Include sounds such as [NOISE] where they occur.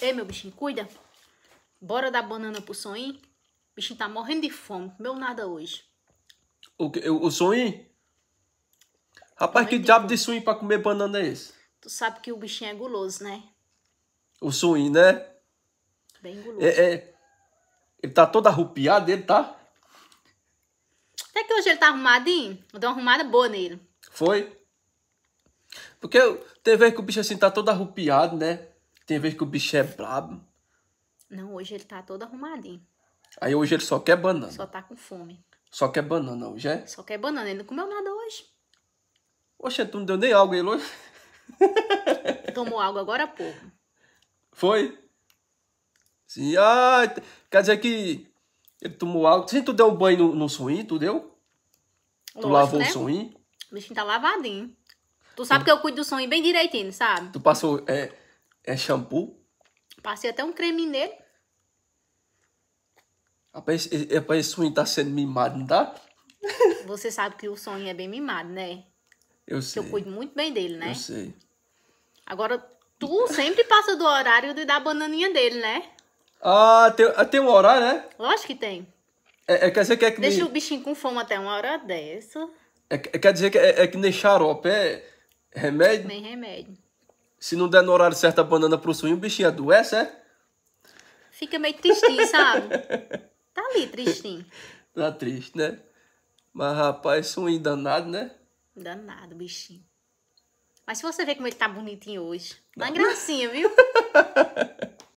Ei, meu bichinho, cuida. Bora dar banana pro Soninho. O bichinho tá morrendo de fome. Comeu nada hoje. O, que, o, o Rapaz, que diabo de suinho pra comer banana é esse? Tu sabe que o bichinho é guloso, né? O suinho, né? Bem guloso. É, é... Ele tá todo arrupiado, ele tá? Até que hoje ele tá arrumadinho. Eu dei uma arrumada boa nele. Foi? Porque tem vez que o bicho assim tá todo arrupiado, né? Tem vez que o bicho é brabo. Não, hoje ele tá todo arrumadinho. Aí hoje ele só quer banana. Só tá com fome. Só quer banana hoje, é? Só quer banana. Ele não comeu nada hoje. Oxe, tu não deu nem algo ele hoje? [LAUGHS] Tomou algo agora há pouco. Foi? Sim, ah, quer dizer que ele tomou algo. Sim, tu deu um banho no, no tu deu? Lógico, tu lavou né? o suim? O bichinho tá lavadinho. Tu sabe tu... que eu cuido do suim bem direitinho, sabe? Tu passou, é, é shampoo? Passei até um creme nele. Rapaz, pra esse sonho tá sendo mimado, não tá? [LAUGHS] Você sabe que o sonho é bem mimado, né? Eu sei. Que eu cuido muito bem dele, né? Eu sei. Agora, tu sempre passa do horário de dar bananinha dele, né? Ah, tem, ah, tem um horário, né? Lógico que tem. É, é, quer dizer que é que Deixa me... o bichinho com fome até uma hora dessa. É, é quer dizer que é, é que nem xarope, é remédio? Nem remédio. Se não der no horário certo a banana pro suinho, o bichinho adoece, é? Fica meio tristinho, sabe? [LAUGHS] tá ali tristinho. Tá triste, né? Mas, rapaz, suinho danado, né? Danado, bichinho. Mas se você ver como ele tá bonitinho hoje, tá gracinha, viu? [LAUGHS]